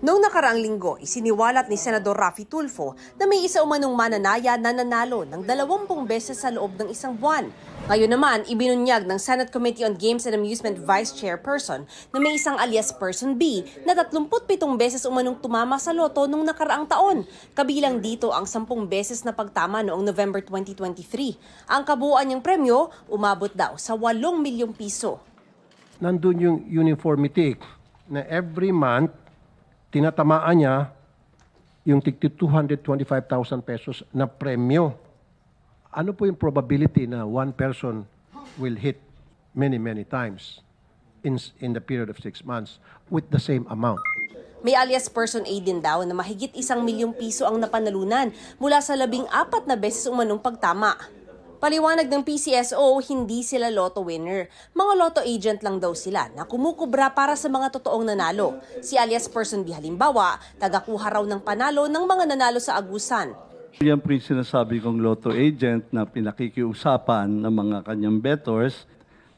Noong nakaraang linggo, isiniwalat ni Senador Rafi Tulfo na may isa umanong mananaya na nanalo ng 20 beses sa loob ng isang buwan. Ngayon naman, ibinunyag ng Senate Committee on Games and Amusement Vice Chairperson na may isang alias Person B na 37 beses umanong tumama sa loto noong nakaraang taon. Kabilang dito ang 10 beses na pagtama noong November 2023. Ang kabuuan niyang premyo umabot daw sa 8 milyong piso. Nandun yung uniformity na every month tinatamaan niya yung tigti 225,000 pesos na premyo. Ano po yung probability na one person will hit many, many times in, in the period of six months with the same amount? May alias person A din daw na mahigit isang milyong piso ang napanalunan mula sa labing apat na beses umanong pagtama. Paliwanag ng PCSO, hindi sila lotto winner. Mga lotto agent lang daw sila na kumukubra para sa mga totoong nanalo. Si alias Person B halimbawa, tagakuha raw ng panalo ng mga nanalo sa agusan. Yan po yung sinasabi kong lotto agent na pinakikiusapan ng mga kanyang bettors,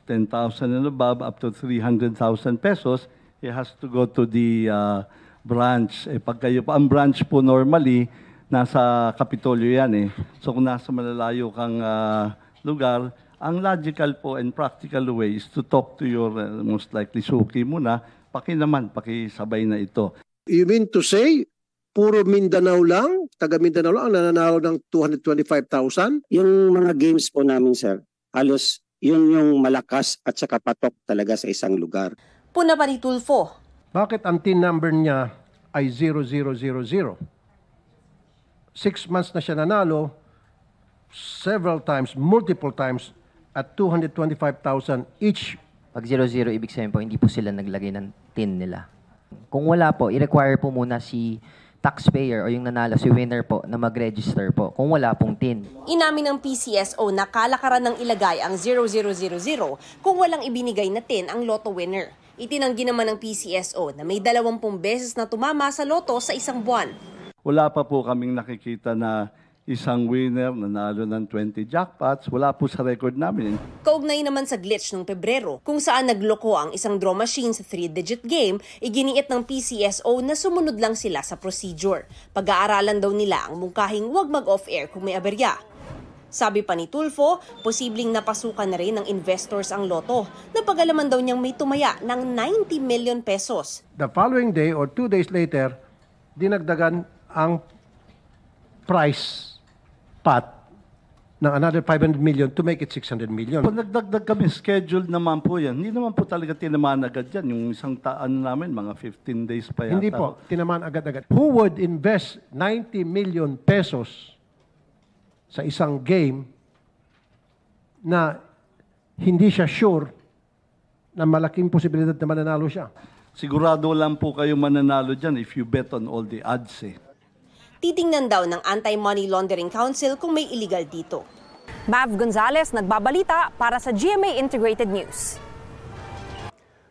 10,000 and above up to 300,000 pesos, he has to go to the uh, branch. Eh, pag kayo pa, ang branch po normally, nasa Kapitolyo yan eh. So kung nasa malalayo kang uh, lugar, ang logical po and practical way is to talk to your uh, most likely suki muna, paki naman, pakisabay na ito. You mean to say, puro Mindanao lang, taga Mindanao lang, nananalo ng 225,000? Yung mga games po namin, sir, halos yun yung malakas at saka patok talaga sa isang lugar. Puna pa ni Tulfo. Bakit ang team number niya ay 0000? six months na siya nanalo several times, multiple times at 225,000 each. Pag 0-0, ibig sabihin po, hindi po sila naglagay ng tin nila. Kung wala po, i-require po muna si taxpayer o yung nanalo, si winner po, na mag-register po kung wala pong TIN. Inamin ng PCSO na kalakaran ng ilagay ang 0000 kung walang ibinigay na TIN ang lotto winner. Itinanggi naman ng PCSO na may 20 beses na tumama sa loto sa isang buwan. Wala pa po kaming nakikita na isang winner nanalo ng 20 jackpots. Wala po sa record namin. Kaugnay naman sa glitch ng Pebrero, kung saan nagloko ang isang draw machine sa 3-digit game, iginiit ng PCSO na sumunod lang sila sa procedure. Pag-aaralan daw nila ang mungkahing wag mag-off-air kung may aberya. Sabi pa ni Tulfo, posibleng napasukan na rin ng investors ang loto. pag-alaman daw niyang may tumaya ng 90 million pesos. The following day or two days later, dinagdagan ang price pot ng another 500 million to make it 600 million. Kung nagdagdag kami, schedule naman po yan. Hindi naman po talaga tinamaan agad yan. Yung isang taan namin, mga 15 days pa yata. Hindi po, tinamaan agad-agad. Who would invest 90 million pesos sa isang game na hindi siya sure na malaking posibilidad na mananalo siya? Sigurado lang po kayo mananalo dyan if you bet on all the odds eh titingnan daw ng Anti-Money Laundering Council kung may illegal dito. Mav Gonzalez nagbabalita para sa GMA Integrated News.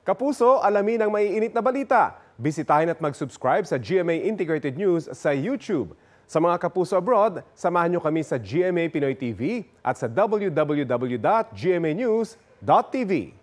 Kapuso, alamin ang maiinit na balita. Bisitahin at mag-subscribe sa GMA Integrated News sa YouTube. Sa mga kapuso abroad, samahan nyo kami sa GMA Pinoy TV at sa www.gmanews.tv.